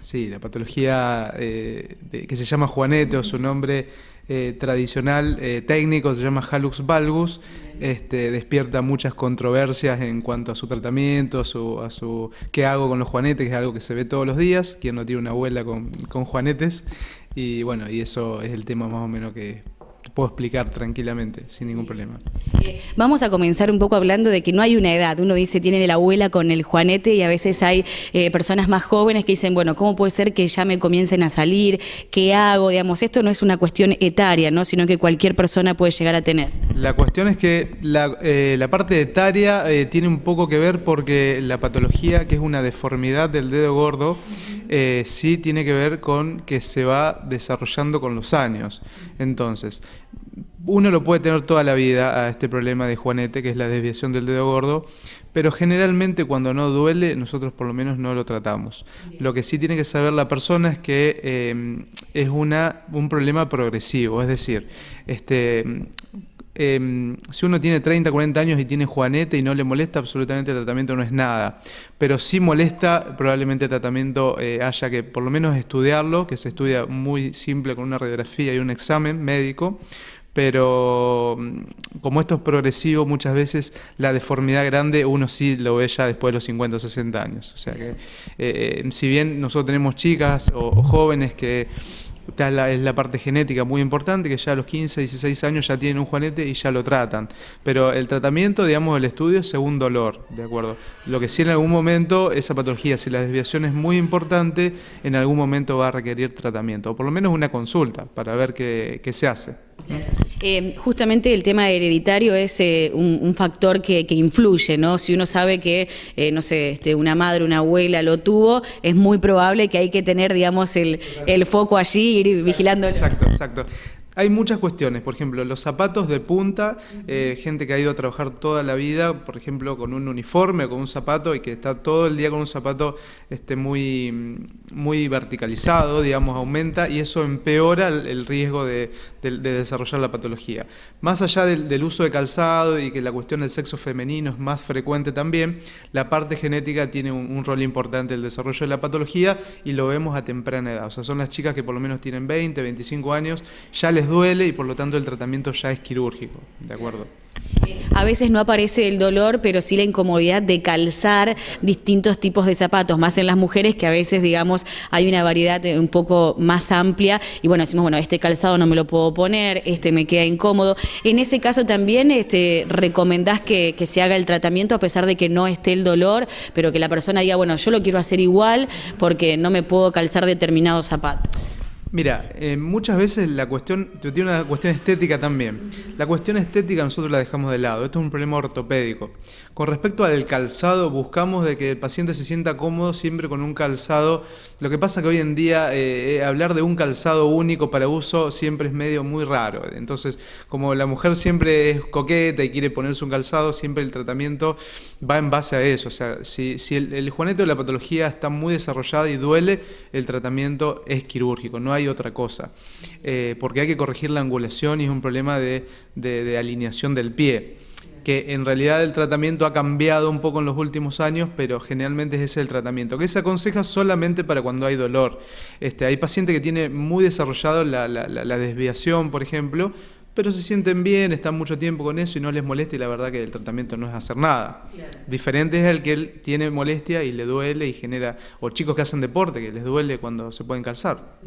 Sí, la patología eh, que se llama Juanete o su nombre eh, tradicional eh, técnico se llama Halux valgus, este, despierta muchas controversias en cuanto a su tratamiento, a su, a su qué hago con los juanetes, que es algo que se ve todos los días, quien no tiene una abuela con, con juanetes, y bueno, y eso es el tema más o menos que puedo explicar tranquilamente, sin ningún problema. Eh, vamos a comenzar un poco hablando de que no hay una edad. Uno dice, tiene la abuela con el juanete y a veces hay eh, personas más jóvenes que dicen, bueno, ¿cómo puede ser que ya me comiencen a salir? ¿Qué hago? Digamos, esto no es una cuestión etaria, ¿no? sino que cualquier persona puede llegar a tener. La cuestión es que la, eh, parte etaria tiene un poco que ver porque la patología, que es una deformidad del dedo gordo, eh, sí tiene que ver con que se va desarrollando con los años. Entonces, uno lo puede tener toda la vida a este problema de Juanete, que es la desviación del dedo gordo, pero generalmente cuando no duele, nosotros por lo menos no lo tratamos. Lo que sí tiene que saber la persona es que eh, es una, un problema progresivo, es decir, este, em, si uno tiene 30, 40 años y tiene Juanete y no le molesta, absolutamente el tratamiento no es nada. Pero si molesta, probablemente el tratamiento eh, haya que por lo menos estudiarlo, que se estudia muy simple con una radiografía y un examen médico. Pero mm, como esto es progresivo, muchas veces la deformidad grande uno sí lo ve ya después de los 50 o 60 años. O sea que, eh, eh, si bien nosotros tenemos chicas o jóvenes que es la, es la parte genética muy importante, que ya a los 15, 16 años ya tienen un juanete y ya lo tratan. Pero el tratamiento, digamos, el estudio es según dolor, ¿de acuerdo? Lo que sí en algún momento, esa patología, si la desviación es muy importante, en algún momento va a requerir tratamiento, o por lo menos una consulta para ver qué, qué se hace. Eh, justamente el tema hereditario es eh, un, factor que, que, influye, ¿no? Si uno sabe que, eh, no sé, este, una madre, una abuela lo tuvo, es muy probable que hay que tener, digamos, el, el foco allí, ir vigilando. Exacto, exacto. Hay muchas cuestiones, por ejemplo, los zapatos de punta, eh, gente que ha ido a trabajar toda la vida, por ejemplo, con un uniforme con un zapato y que está todo el día con un zapato este, muy, muy verticalizado, digamos, aumenta y eso empeora el, riesgo de, desarrollar la patología. Más allá del, uso de calzado y que la cuestión del sexo femenino es más frecuente también, la parte genética tiene un, rol importante en el desarrollo de la patología y lo vemos a temprana edad. O sea, son las chicas que por lo menos tienen 20, 25 años, ya les duele y por lo tanto el tratamiento ya es quirúrgico, ¿de acuerdo? Eh, a veces no aparece el dolor, pero sí la incomodidad de calzar distintos tipos de zapatos, más en las mujeres que a veces, digamos, hay una variedad eh, un poco más amplia y bueno, decimos, bueno, este calzado no me lo puedo poner, este me queda incómodo. En ese caso también este, recomendás que, se haga el tratamiento a pesar de que no esté el dolor, pero que la persona diga, bueno, yo lo quiero hacer igual porque no me puedo calzar determinado zapatos? Mira, eh, muchas veces la cuestión, tiene una cuestión estética también. La cuestión estética nosotros la dejamos de lado, esto es un problema ortopédico. Con respecto al calzado, buscamos de que el paciente se sienta cómodo siempre con un calzado. Lo que pasa que hoy en día eh, eh, hablar de un calzado único para uso siempre es medio muy raro. Entonces, como la mujer siempre es coqueta y quiere ponerse un calzado, siempre el tratamiento va en base a eso. O sea, si, el, juanete juaneto de la patología está muy desarrollada y duele, el tratamiento es quirúrgico, no hay hay otra cosa, eh, porque hay que corregir la angulación y es un problema de, alineación del pie que en realidad el tratamiento ha cambiado un poco en los últimos años, pero generalmente es ese el tratamiento, que se aconseja solamente para cuando hay dolor. Este, hay pacientes que tiene muy desarrollado la desviación, por ejemplo, pero se sienten bien, están mucho tiempo con eso y no les molesta y la verdad que el tratamiento no es hacer nada. Diferente es el que él tiene molestia y le duele y genera, o chicos que hacen deporte, que les duele cuando se pueden calzar.